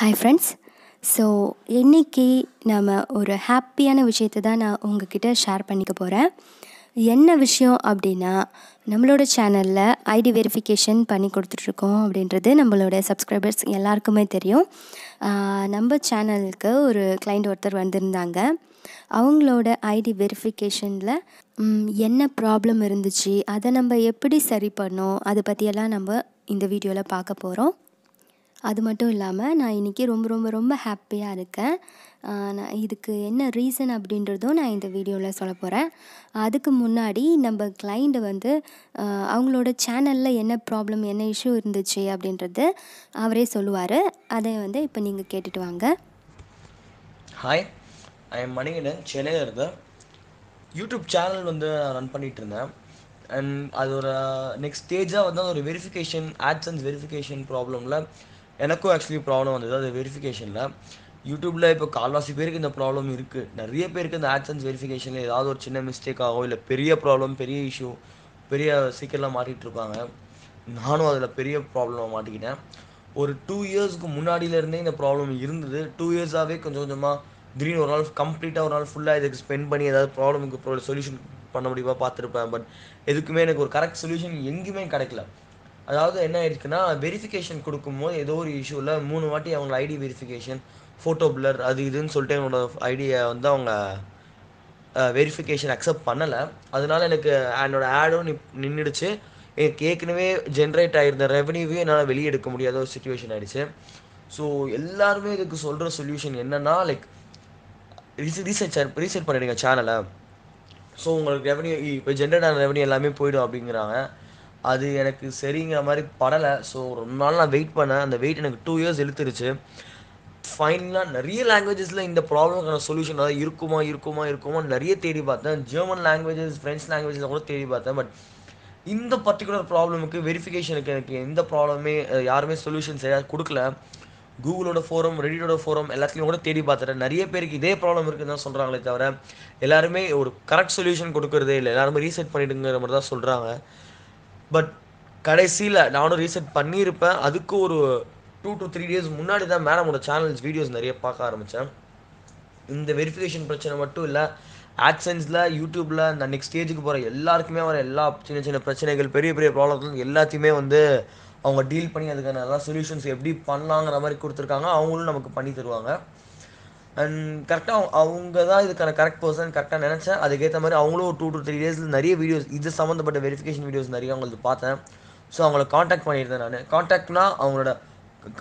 Hi friends so இன்றைக்கி நம்ம ஒரு ஹாப்பியான விஷயத்தை தான் நான் உங்ககிட்ட ஷேர் பண்ணிக்க போகிறேன் என்ன விஷயம் அப்படின்னா நம்மளோட சேனலில் ஐடி வெரிஃபிகேஷன் பண்ணி கொடுத்துட்ருக்கோம் அப்படின்றது நம்மளோட சப்ஸ்கிரைபர்ஸ் எல்லாருக்குமே தெரியும் நம்ம சேனலுக்கு ஒரு கிளைண்ட் ஒருத்தர் வந்திருந்தாங்க அவங்களோட ஐடி வெரிஃபிகேஷனில் என்ன ப்ராப்ளம் இருந்துச்சு அதை நம்ம எப்படி சரி பண்ணோம் அதை பற்றியெல்லாம் நம்ம இந்த வீடியோவில் பார்க்க போகிறோம் அது மட்டும் இல்லாமல் நான் இன்றைக்கி ரொம்ப ரொம்ப ரொம்ப ஹாப்பியாக இருக்கேன் நான் இதுக்கு என்ன ரீசன் அப்படின்றதும் நான் இந்த வீடியோவில் சொல்ல போகிறேன் அதுக்கு முன்னாடி நம்ம கிளைண்ட்டு வந்து அவங்களோட சேனலில் என்ன ப்ராப்ளம் என்ன இஷ்யூ இருந்துச்சு அப்படின்றது அவரே சொல்லுவார் அதை வந்து இப்போ நீங்கள் கேட்டுட்டு வாங்க ஹாய் ஐ எம் மணிகண்டன் சென்னையில் இருந்தேன் யூடியூப் சேனல் வந்து ரன் பண்ணிகிட்டு இருந்தேன் அண்ட் அது ஒரு நெக்ஸ்ட் ஸ்டேஜாக வந்து ஒரு வெரிஃபிகேஷன் அண்ட் வெரிஃபிகேஷன் ப்ராப்ளமில் எனக்கும் ஆக்சுவலி ப்ராப்ளம் வந்தது அது வெரிஃபிகேஷனில் யூடியூப்பில் இப்போ கால்வாசி பேருக்கு இந்த ப்ராப்ளம் இருக்குது நிறைய பேருக்கு இந்த ஆட்சன்ஸ் வெரிஃபிகேஷனில் ஏதாவது ஒரு சின்ன மிஸ்டேக் ஆகும் இல்லை பெரிய ப்ராப்ளம் பெரிய இஷ்யூ பெரிய சீக்கிரலாம் மாட்டிகிட்டு இருப்பாங்க நானும் அதில் பெரிய ப்ராப்ளம் மாட்டிக்கிட்டேன் ஒரு டூ இயர்ஸ்க்கு முன்னாடியிலேருந்தே இந்த ப்ராப்ளம் இருந்தது டூ இயர்ஸாகவே கொஞ்சம் கொஞ்சமாக திடீர்னு ஒரு நாள் கம்ப்ளீட்டாக ஒரு நாள் ஃபுல்லாக இதுக்கு ஸ்பெண்ட் பண்ணி ஏதாவது ப்ராப்ளமுக்கு ப்ரோ சொல்யூஷன் பண்ண முடியுமா பார்த்துருப்பேன் பட் எதுக்குமே எனக்கு ஒரு கரெக்ட் சொல்யூஷன் எங்கேயுமே கிடைக்கல அதாவது என்ன ஆயிருக்குன்னா வெரிஃபிகேஷன் கொடுக்கும்போது ஏதோ ஒரு இஷ்யூ இல்லை மூணு வாட்டி அவங்க ஐடி வெரிஃபிகேஷன் ஃபோட்டோ பிளர் அது இதுன்னு சொல்லிட்டு என்னோட ஐடியை வந்து அவங்க வெரிஃபிகேஷன் அக்செப்ட் பண்ணலை அதனால எனக்கு என்னோட ஆடும் நி நின்றுடுச்சு எனக்கு ஏற்கனவே ஜென்ரேட் ஆகிருந்த ரெவன்யூவே என்னால் வெளியே எடுக்க முடியாத ஒரு சுச்சுவேஷன் ஆகிடுச்சு ஸோ எல்லாருமே இதுக்கு சொல்கிற சொல்யூஷன் என்னென்னா லைக் ரீசெட் ரீசெட் ரீசெட் பண்ணிடுங்க சேனலை ஸோ உங்களுக்கு ரெவன்யூ இப்போ ஜென்ரேட் ஆன ரெவன்யூ எல்லாமே போயிடும் அப்படிங்கிறாங்க அது எனக்கு சரிங்கிற மாதிரி படலை ஸோ ரொம்ப நாள் நான் வெயிட் பண்ணேன் அந்த வெயிட் எனக்கு டூ இயர்ஸ் இழுத்துருச்சு ஃபைனலாக நிறைய லாங்குவேஜஸில் இந்த ப்ராப்ளம்க்கான சொல்யூஷன் அதாவது இருக்குமா இருக்குமா இருக்குமா நிறைய தேடி பார்த்தேன் ஜெர்மன் லாங்குவேஜஸ் ஃப்ரெஞ்ச் லாங்குவேஜஸில் கூட தேடி பார்த்தேன் பட் இந்த பர்டிகுலர் ப்ராப்ளமுக்கு வெரிஃபிகேஷனுக்கு எனக்கு எந்த ப்ராப்ளமே யாருமே சொல்யூஷன் சரியாக கொடுக்கல கூகுளோட ஃபோரம் ரெடியோட ஃபோரம் எல்லாத்துலேயும் கூட தேடி பார்த்துட்டேன் நிறைய பேருக்கு இதே ப்ராப்ளம் இருக்குதுன்னு தான் சொல்கிறாங்களே தவிர எல்லாருமே ஒரு கரெக்ட் சொல்யூஷன் கொடுக்குறதே இல்லை எல்லாருமே ரீசெட் பண்ணிடுங்கிற மாதிரி தான் சொல்கிறாங்க பட் கடைசியில் நானும் ரீசெட் பண்ணியிருப்பேன் அதுக்கு ஒரு டூ டு த்ரீ டேஸ் முன்னாடி தான் மேடமோட சேனல்ஸ் வீடியோஸ் நிறைய பார்க்க ஆரம்பித்தேன் இந்த வெரிஃபிகேஷன் பிரச்சனை மட்டும் இல்லை ஆட்சன்ஸில் யூடியூப்பில் இந்த நெக்ஸ்ட் ஸ்டேஜுக்கு போகிற எல்லாருக்குமே வர எல்லா சின்ன சின்ன பிரச்சனைகள் பெரிய பெரிய ப்ராப்ளம் எல்லாத்தையுமே வந்து அவங்க டீல் பண்ணி அதுக்கான எல்லாம் சொல்யூஷன்ஸ் எப்படி பண்ணலாங்கிற மாதிரி கொடுத்துருக்காங்க அவங்களும் நமக்கு பண்ணி தருவாங்க அண்ட் கரெக்டாக அவங்க தான் இதுக்கான கரெக்ட் பர்சன் கரெக்டாக நினச்சேன் அதுக்கேற்ற மாதிரி அவங்களும் ஒரு டூ டூ த்ரீ டேஸில் நிறைய வீடியோஸ் இது சம்மந்தப்பட்ட வெரிஃபிகேஷன் வீடியோஸ் நிறைய அவங்களுக்கு பார்த்தேன் ஸோ அவங்கள காண்டாக்ட் பண்ணியிருந்தேன் நான் காண்டாக்ட்னா அவங்களோட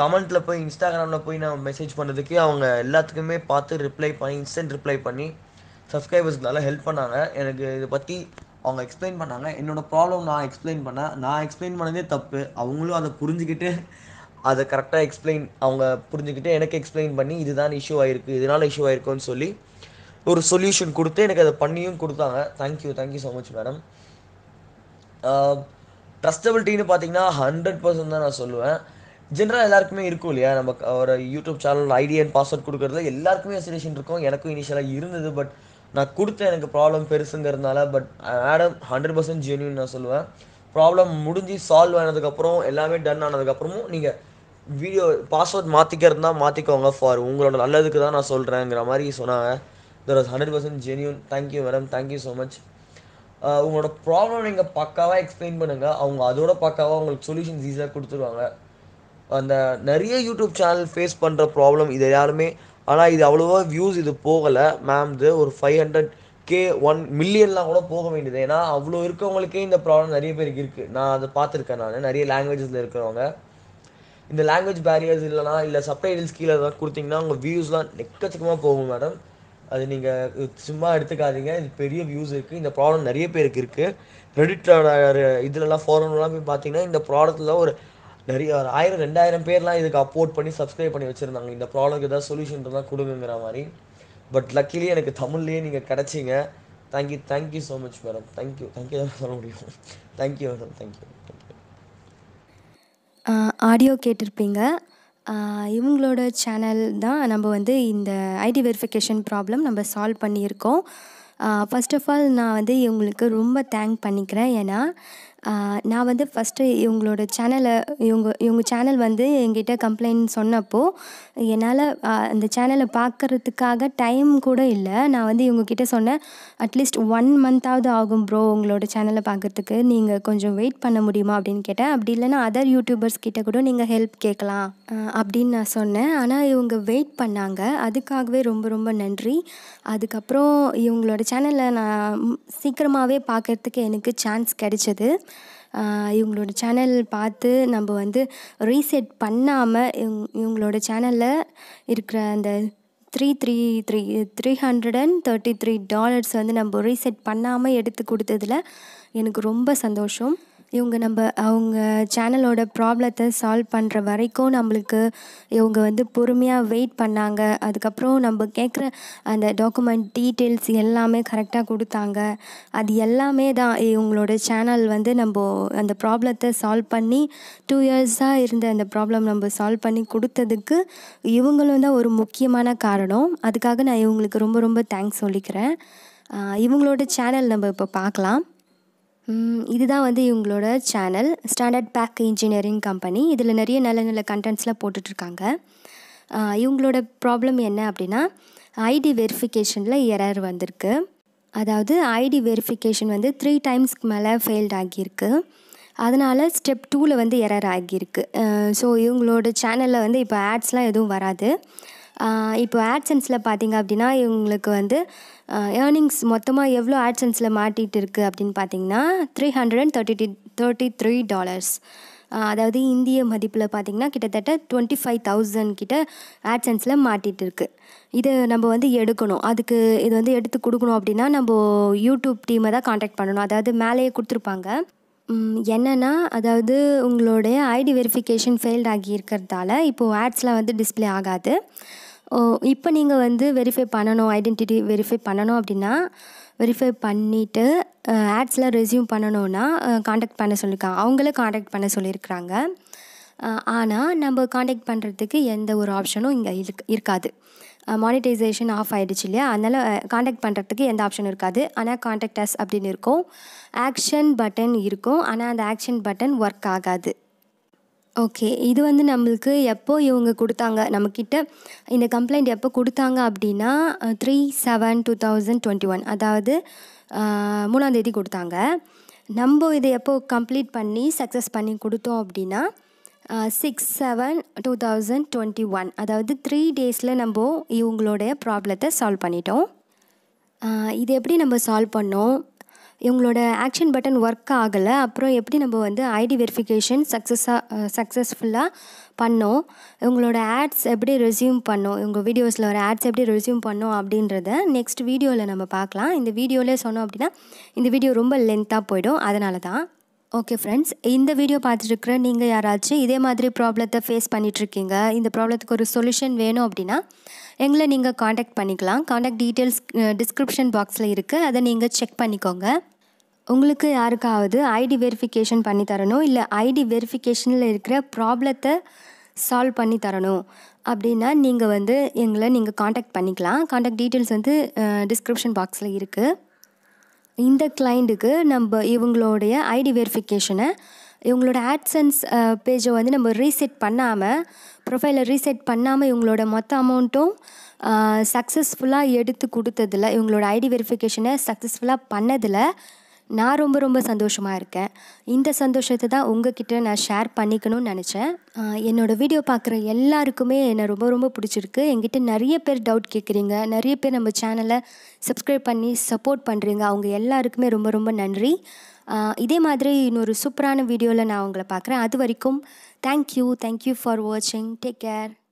கமெண்ட்டில் போய் இன்ஸ்டாகிராமில் போய் நான் மெசேஜ் பண்ணதுக்கு அவங்க எல்லாத்துக்குமே பார்த்து ரிப்ளை பண்ணி இன்ஸ்டன்ட் ரிப்ளை பண்ணி சப்ஸ்கிரைபர்ஸ்க்கு நல்லா ஹெல்ப் பண்ணாங்க எனக்கு இதை பற்றி அவங்க எக்ஸ்பிளைன் பண்ணாங்க என்னோடய ப்ராப்ளம் நான் எக்ஸ்பிளைன் பண்ணேன் நான் எக்ஸ்பிளைன் பண்ணதே தப்பு அவங்களும் அதை புரிஞ்சுக்கிட்டு அதை கரெக்டாக எக்ஸ்பிளைன் அவங்க புரிஞ்சுக்கிட்டு எனக்கு எக்ஸ்பிளைன் பண்ணி இதுதான் இஷ்யூ ஆகிருக்கு இதனால் இஷ்யூ ஆகிருக்குன்னு சொல்லி ஒரு சொல்யூஷன் கொடுத்து எனக்கு அதை பண்ணியும் கொடுத்தாங்க thank you thank you so much madam ட்ரஸ்டபிலிட்டின்னு பார்த்தீங்கன்னா ஹண்ட்ரட் பர்சன்ட் தான் நான் சொல்லுவேன் ஜென்ரலாக எல்லாருக்குமே இருக்கும் இல்லையா நம்ம ஒரு YouTube channel ID and password கொடுக்குறதுல எல்லாருக்குமே சொல்யூஷன் இருக்கும் எனக்கும் இனிஷியலாக இருந்தது பட் நான் கொடுத்த எனக்கு ப்ராப்ளம் பெருசுங்கிறதுனால but madam hundred percent genuine நான் சொல்லுவேன் ப்ராப்ளம் முடிஞ்சு சால்வ் ஆனதுக்கப்புறம் எல்லாமே டன் ஆனதுக்கப்புறமும் நீங்கள் வீடியோ பாஸ்வேர்ட் மாற்றிக்கிறது தான் மாற்றிக்கோங்க ஃபார் உங்களோட நல்லதுக்கு தான் நான் சொல்கிறேங்கிற மாதிரி சொன்னாங்க there was hundred percent genuine thank you madam thank you so much உங்களோட ப்ராப்ளம் நீங்கள் பக்காவாக எக்ஸ்பிளைன் பண்ணுங்கள் அவங்க அதோட பக்காவாக உங்களுக்கு சொல்யூஷன்ஸ் ஈஸியாக கொடுத்துருவாங்க அந்த நிறைய யூடியூப் சேனல் ஃபேஸ் பண்ணுற ப்ராப்ளம் இது யாருமே ஆனால் இது அவ்வளோவா வியூஸ் இது போகலை மேம் இது ஒரு ஃபைவ் ஹண்ட்ரட் கே ஒன் மில்லியன்லாம் கூட போக வேண்டியது ஏன்னா அவ்வளோ இருக்கவங்களுக்கே இந்த ப்ராப்ளம் நிறைய பேருக்கு இருக்குது நான் அதை பார்த்துருக்கேன் நான் நிறைய லாங்குவேஜஸில் இருக்கிறவங்க இந்த லாங்குவேஜ் பேரியர்ஸ் இல்லைனா இல்லை சப்டைட்டில்ஸ் கீழே ஏதாவது கொடுத்தீங்கன்னா உங்கள் வியூஸ்லாம் எக்கச்சக்கமாக போகும் மேடம் அது நீங்கள் சும்மா எடுத்துக்காதீங்க இது பெரிய வியூஸ் இருக்குது இந்த ப்ராப்ளம் நிறைய பேருக்கு இருக்குது ரெடிட்டோட இதுலலாம் ஃபோரம்லாம் போய் பார்த்தீங்கன்னா இந்த ப்ராடக்ட்டில் ஒரு நிறைய ஒரு ஆயிரம் ரெண்டாயிரம் பேர்லாம் இதுக்கு அப்போர்ட் பண்ணி சப்ஸ்கிரைப் பண்ணி வச்சுருந்தாங்க இந்த ப்ராப்ளம் ஏதாவது சொல்யூஷன் தான் கொடுங்கிற மாதிரி பட் லக்கிலி எனக்கு தமிழ்லேயே நீங்கள் கிடச்சிங்க thank you thank you so much madam thank you thank you தான் சொல்ல முடியும் தேங்க்யூ மேடம் தேங்க்யூ ஆடியோ கேட்டிருப்பீங்க இவங்களோட சேனல் தான் நம்ம வந்து இந்த ஐடி வெரிஃபிகேஷன் ப்ராப்ளம் நம்ம சால்வ் பண்ணியிருக்கோம் ஃபஸ்ட் ஆஃப் ஆல் நான் வந்து இவங்களுக்கு ரொம்ப தேங்க் பண்ணிக்கிறேன் ஏன்னா நான் வந்து ஃபஸ்ட்டு இவங்களோட சேனலை இவங்க இவங்க சேனல் வந்து என்கிட்ட கம்ப்ளைண்ட் சொன்னப்போ என்னால் அந்த சேனலை பார்க்குறதுக்காக டைம் கூட இல்லை நான் வந்து இவங்கக்கிட்ட சொன்னேன் அட்லீஸ்ட் ஒன் மந்தாவது ஆகும் ப்ரோ உங்களோட சேனலை பார்க்குறதுக்கு நீங்கள் கொஞ்சம் வெயிட் பண்ண முடியுமா அப்படின்னு கேட்டேன் அப்படி இல்லைன்னா அதர் யூடியூபர்ஸ் கிட்ட கூட நீங்கள் ஹெல்ப் கேட்கலாம் அப்படின்னு நான் சொன்னேன் ஆனால் இவங்க வெயிட் பண்ணாங்க அதுக்காகவே ரொம்ப ரொம்ப நன்றி அதுக்கப்புறம் இவங்களோட சேனலை நான் சீக்கிரமாகவே பார்க்குறதுக்கு எனக்கு சான்ஸ் கிடைச்சது இவங்களோட சேனல் பார்த்து நம்ம வந்து ரீசெட் பண்ணாமல் இவங் இவங்களோட சேனலில் இருக்கிற அந்த three three three three hundred and thirty three dollars வந்து நம்ம ரீசெட் பண்ணாமல் எடுத்து கொடுத்ததில் எனக்கு ரொம்ப சந்தோஷம் இவங்க நம்ம அவங்க சேனலோட ப்ராப்ளத்தை சால்வ் பண்ணுற வரைக்கும் நம்மளுக்கு இவங்க வந்து பொறுமையாக வெயிட் பண்ணாங்க அதுக்கப்புறம் நம்ம கேட்குற அந்த டாக்குமெண்ட் டீட்டெயில்ஸ் எல்லாமே கரெக்டாக கொடுத்தாங்க அது எல்லாமே தான் இவங்களோட சேனல் வந்து நம்ம அந்த ப்ராப்ளத்தை சால்வ் பண்ணி டூ இயர்ஸாக இருந்த அந்த ப்ராப்ளம் நம்ம சால்வ் பண்ணி கொடுத்ததுக்கு இவங்களும் தான் ஒரு முக்கியமான காரணம் அதுக்காக நான் இவங்களுக்கு ரொம்ப ரொம்ப தேங்க்ஸ் சொல்லிக்கிறேன் இவங்களோட சேனல் நம்ம இப்போ பார்க்கலாம் இதுதான் வந்து இவங்களோட channel standard back engineering company இதில் நிறைய நல்ல நல்ல கண்டென்ட்ஸ்லாம் போட்டுட்ருக்காங்க இவங்களோட ப்ராப்ளம் என்ன அப்படின்னா ஐடி வெரிஃபிகேஷனில் எரர் வந்திருக்கு அதாவது ஐடி வெரிஃபிகேஷன் வந்து த்ரீ டைம்ஸ்க்கு மேலே ஃபெயில்ட் ஆகியிருக்கு அதனால் ஸ்டெப் டூவில் வந்து எரர் ஆகியிருக்கு ஸோ இவங்களோட சேனலில் வந்து இப்போ ஆட்ஸ்லாம் எதுவும் வராது இப்போ ஆட்சன்ஸில் பார்த்திங்க அப்படின்னா இவங்களுக்கு வந்து ஏர்னிங்ஸ் மொத்தமாக எவ்வளோ ஆட்சன்ஸில் மாட்டிகிட்டு இருக்குது அப்படின்னு பார்த்தீங்கன்னா three hundred and thirty thirty three dollars அதாவது இந்திய மதிப்பில் பார்த்திங்கன்னா கிட்டத்தட்ட டுவெண்ட்டி ஃபைவ் தௌசண்ட் கிட்ட ஆட்சன்ஸில் மாட்டிகிட்டு இருக்குது இதை நம்ம வந்து எடுக்கணும் அதுக்கு இது வந்து எடுத்து கொடுக்கணும் அப்படின்னா நம்ம யூடியூப் டீமை தான் காண்டாக்ட் பண்ணணும் அதாவது மேலேயே கொடுத்துருப்பாங்க என்னென்னா அதாவது உங்களுடைய ஐடி வெரிஃபிகேஷன் ஃபெயில்ட் ஆகி இருக்கிறதால இப்போது ஆட்ஸ்லாம் வந்து டிஸ்பிளே ஆகாது ஓ இப்போ நீங்கள் வந்து வெரிஃபை பண்ணணும் ஐடென்டிட்டி வெரிஃபை பண்ணணும் அப்படின்னா வெரிஃபை பண்ணிவிட்டு ஆட்ஸ்லாம் ரெஸ்யூம் பண்ணணுன்னா காண்டாக்ட் பண்ண சொல்லியிருக்காங்க அவங்களும் காண்டாக்ட் பண்ண சொல்லியிருக்கிறாங்க ஆனால் நம்ம காண்டாக்ட் பண்ணுறதுக்கு எந்த ஒரு ஆப்ஷனும் இங்கே இருக் இருக்காது மானிட்டைசேஷன் ஆஃப் ஆகிடுச்சு இல்லையா அதனால் காண்டாக்ட் பண்ணுறதுக்கு எந்த ஆப்ஷனும் இருக்காது ஆனால் காண்டாக்ட் அஸ் அப்படின்னு இருக்கும் ஆக்ஷன் பட்டன் இருக்கும் ஆனால் அந்த ஆக்ஷன் பட்டன் ஒர்க் ஆகாது ஓகே. இது வந்து நம்மளுக்கு எப்போ இவங்க கொடுத்தாங்க நம்மக்கிட்ட இந்த கம்ப்ளைண்ட் எப்போ கொடுத்தாங்க அப்படின்னா three seven two thousand twenty one அதாவது மூணாந்தேதி கொடுத்தாங்க நம்ம இதை எப்போ கம்ப்ளீட் பண்ணி, சக்ஸஸ் பண்ணி கொடுத்தோம் அப்படின்னா six seven two thousand twenty one அதாவது த்ரீ டேஸில் நம்ம இவங்களோடைய ப்ராப்ளத்தை சால்வ் பண்ணிட்டோம். இது எப்படி நம்ம சால்வ் பண்ணோம்? இவங்களோட ஆக்ஷன் பட்டன் ஒர்க் ஆகலை அப்புறம் எப்படி நம்ம வந்து ஐடி வெரிஃபிகேஷன் சக்ஸஸாக சக்ஸஸ்ஃபுல்லாக பண்ணோம் இவங்களோட ஆட்ஸ் எப்படி ரெசியூம் பண்ணோம் இவங்க வீடியோஸில் வர ஆட்ஸ் எப்படி ரெசியூம் பண்ணோம் அப்படின்றத நெக்ஸ்ட் வீடியோவில் நம்ம பார்க்கலாம் இந்த வீடியோவிலே சொன்னோம் அப்படின்னா இந்த வீடியோ ரொம்ப லென்த்தாக போயிடும் அதனால தான் ஓகே ஃப்ரெண்ட்ஸ் இந்த வீடியோ பார்த்துட்ருக்குற நீங்கள் யாராச்சும் இதே மாதிரி ப்ராப்ளத்தை ஃபேஸ் பண்ணிகிட்ருக்கீங்க இந்த ப்ராப்ளத்துக்கு ஒரு சொல்யூஷன் வேணும் அப்படின்னா எங்களை நீங்கள் காண்டாக்ட் பண்ணிக்கலாம் காண்டாக்ட் டீட்டெயில்ஸ் டிஸ்கிரிப்ஷன் பாக்ஸில் இருக்குது அதை நீங்கள் செக் பண்ணிக்கோங்க உங்களுக்கு யாருக்காவது ஐடி வெரிஃபிகேஷன் பண்ணி தரணும் இல்லை ஐடி வெரிஃபிகேஷனில் இருக்கிற ப்ராப்ளத்தை சால்வ் பண்ணி தரணும் அப்படின்னா நீங்கள் வந்து எங்களை நீங்கள் காண்டாக்ட் பண்ணிக்கலாம் காண்டாக்ட் டீட்டெயில்ஸ் வந்து டிஸ்கிரிப்ஷன் பாக்ஸில் இருக்குது இந்த கிளைண்ட்டுக்கு நம்ம இவங்களுடைய ஐடி வெரிஃபிகேஷனை இவங்களோட ஆட்சன்ஸ் பேஜை வந்து நம்ம ரீசெட் பண்ணாமல் ப்ரொஃபைலை ரீசெட் பண்ணாமல் இவங்களோட மொத்த அமௌண்ட்டும் சக்ஸஸ்ஃபுல்லாக எடுத்து கொடுத்ததில் இவங்களோட ஐடி வெரிஃபிகேஷனை சக்ஸஸ்ஃபுல்லாக பண்ணதில் நான் ரொம்ப ரொம்ப சந்தோஷமாக இருக்கேன் இந்த சந்தோஷத்தை தான் உங்ககிட்ட நான் ஷேர் பண்ணிக்கணும்னு நினச்சேன் என்னோடய வீடியோ பார்க்குற எல்லாருக்குமே என்னை ரொம்ப ரொம்ப பிடிச்சிருக்கு என்கிட்ட நிறைய பேர் டவுட் கேட்குறீங்க நிறைய பேர் நம்ம சேனலை சப்ஸ்கிரைப் பண்ணி சப்போர்ட் பண்ணுறீங்க அவங்க எல்லாருக்குமே ரொம்ப ரொம்ப நன்றி இதே மாதிரி இன்னொரு சூப்பரான வீடியோவில் நான் உங்களை பார்க்குறேன் அது வரைக்கும் தேங்க்யூ தேங்க்யூ ஃபார் வாட்சிங் டேக் கேர்